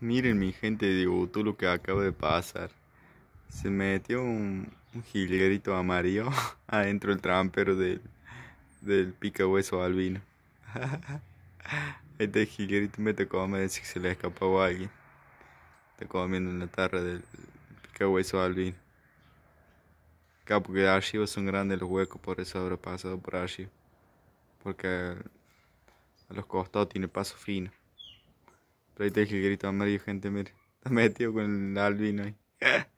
Miren mi gente, digo, tú lo que acaba de pasar. Se metió un, jilguerito amarillo adentro del trampero del, del picahueso albino. este jilguerito me tocó a decir que se le escapaba a alguien. Está comiendo en la tarra del picahueso albino. Acá porque archivos son grandes los huecos, por eso habrá pasado por allí. Porque a los costados tiene paso fino. Pero ahí te dije el grito amarillo, gente, mire. Está metido con el albino ahí.